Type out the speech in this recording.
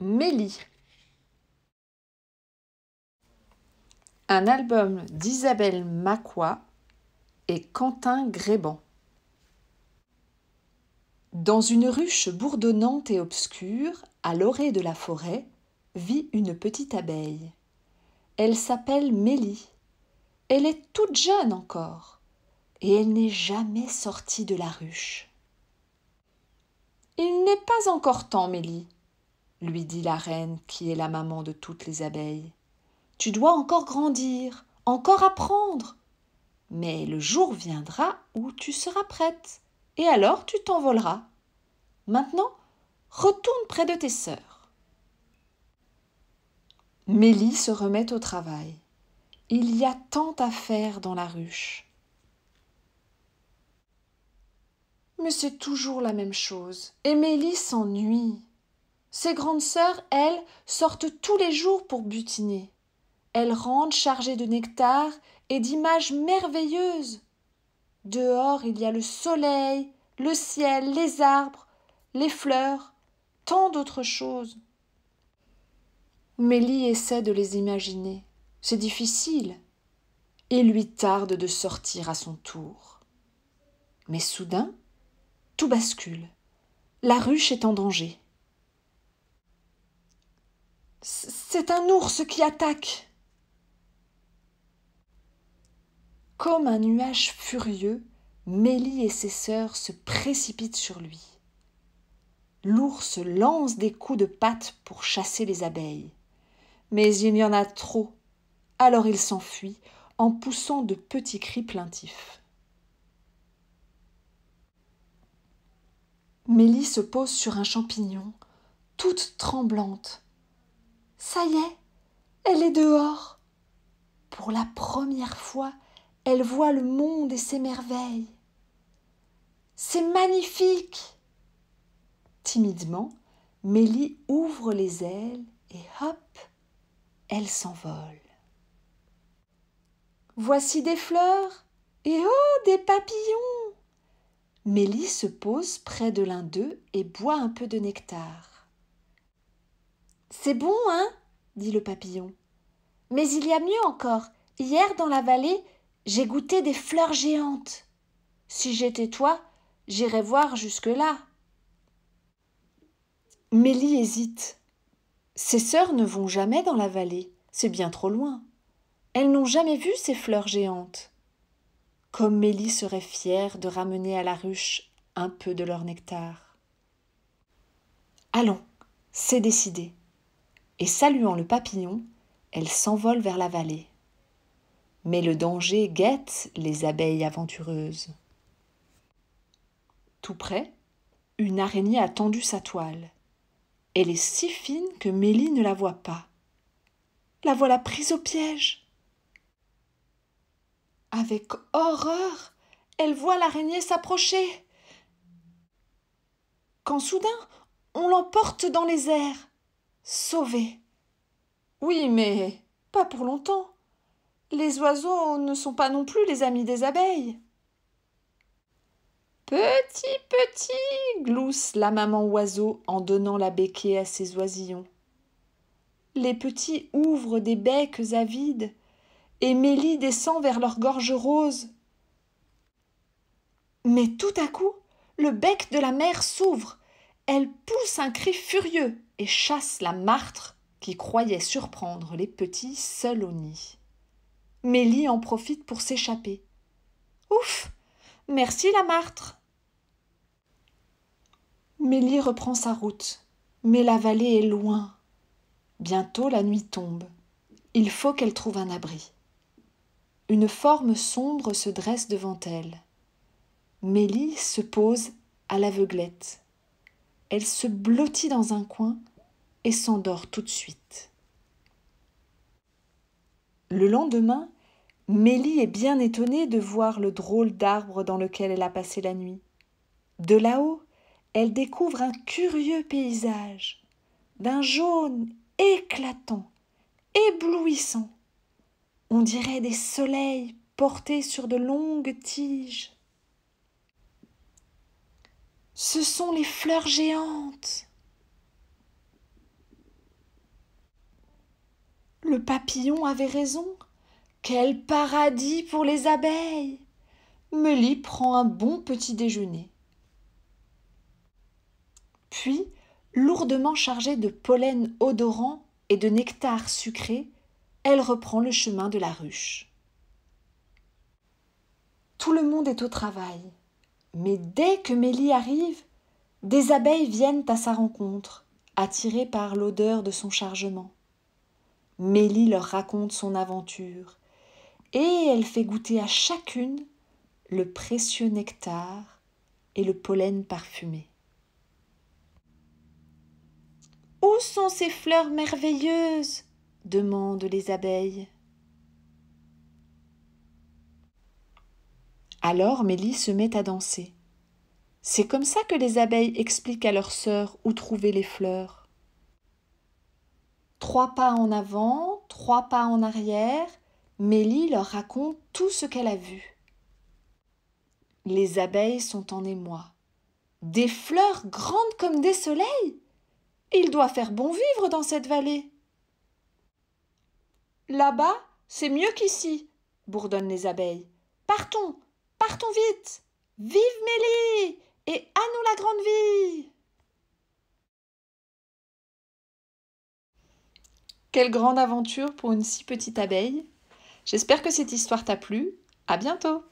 Mélie. Un album d'Isabelle Maquois et Quentin Gréban. Dans une ruche bourdonnante et obscure, à l'orée de la forêt, vit une petite abeille. Elle s'appelle Mélie. Elle est toute jeune encore, et elle n'est jamais sortie de la ruche. Il n'est pas encore temps, Mélie, lui dit la reine qui est la maman de toutes les abeilles. Tu dois encore grandir, encore apprendre. Mais le jour viendra où tu seras prête, et alors tu t'envoleras. Maintenant, retourne près de tes sœurs. Mélie se remet au travail. Il y a tant à faire dans la ruche. Mais c'est toujours la même chose, et Mélie s'ennuie. Ses grandes sœurs, elles, sortent tous les jours pour butiner. Elles rentrent chargées de nectar et d'images merveilleuses. Dehors, il y a le soleil, le ciel, les arbres, les fleurs, tant d'autres choses. Mélie essaie de les imaginer. C'est difficile. Il lui tarde de sortir à son tour. Mais soudain, tout bascule. La ruche est en danger. C'est un ours qui attaque. Comme un nuage furieux, Mélie et ses sœurs se précipitent sur lui. L'ours lance des coups de patte pour chasser les abeilles. Mais il y en a trop, alors il s'enfuit en poussant de petits cris plaintifs. Mélie se pose sur un champignon, toute tremblante, ça y est, elle est dehors. Pour la première fois, elle voit le monde et ses merveilles. C'est magnifique. Timidement, Mélie ouvre les ailes et hop, elle s'envole. Voici des fleurs et oh, des papillons. Mélie se pose près de l'un d'eux et boit un peu de nectar. C'est bon, hein dit le papillon. Mais il y a mieux encore. Hier, dans la vallée, j'ai goûté des fleurs géantes. Si j'étais toi, j'irais voir jusque-là. Mélie hésite. Ses sœurs ne vont jamais dans la vallée, c'est bien trop loin. Elles n'ont jamais vu ces fleurs géantes. Comme Mélie serait fière de ramener à la ruche un peu de leur nectar. Allons, c'est décidé et saluant le papillon, elle s'envole vers la vallée. Mais le danger guette les abeilles aventureuses. Tout près, une araignée a tendu sa toile. Elle est si fine que Mélie ne la voit pas. La voilà prise au piège. Avec horreur, elle voit l'araignée s'approcher. Quand soudain, on l'emporte dans les airs. Sauvé. Oui, mais pas pour longtemps. Les oiseaux ne sont pas non plus les amis des abeilles. Petit, petit, glousse la maman oiseau en donnant la béquée à ses oisillons. Les petits ouvrent des becs avides et Mélie descend vers leur gorge rose. Mais tout à coup, le bec de la mère s'ouvre elle pousse un cri furieux et chasse la martre qui croyait surprendre les petits seuls au nid. Mélie en profite pour s'échapper. Ouf Merci la martre Mélie reprend sa route, mais la vallée est loin. Bientôt la nuit tombe. Il faut qu'elle trouve un abri. Une forme sombre se dresse devant elle. Mélie se pose à l'aveuglette. Elle se blottit dans un coin et s'endort tout de suite. Le lendemain, Mélie est bien étonnée de voir le drôle d'arbre dans lequel elle a passé la nuit. De là-haut, elle découvre un curieux paysage, d'un jaune éclatant, éblouissant. On dirait des soleils portés sur de longues tiges. Ce sont les fleurs géantes. Le papillon avait raison. Quel paradis pour les abeilles. Mélie prend un bon petit déjeuner. Puis, lourdement chargée de pollen odorant et de nectar sucré, elle reprend le chemin de la ruche. Tout le monde est au travail. Mais dès que Mélie arrive, des abeilles viennent à sa rencontre, attirées par l'odeur de son chargement. Mélie leur raconte son aventure, et elle fait goûter à chacune le précieux nectar et le pollen parfumé. Où sont ces fleurs merveilleuses demandent les abeilles. Alors Mélie se met à danser. C'est comme ça que les abeilles expliquent à leur sœur où trouver les fleurs. Trois pas en avant, trois pas en arrière, Mélie leur raconte tout ce qu'elle a vu. Les abeilles sont en émoi. Des fleurs grandes comme des soleils Il doit faire bon vivre dans cette vallée. Là-bas, c'est mieux qu'ici, bourdonnent les abeilles. Partons, Partons vite Vive Mélie Et à nous la grande vie Quelle grande aventure pour une si petite abeille J'espère que cette histoire t'a plu. À bientôt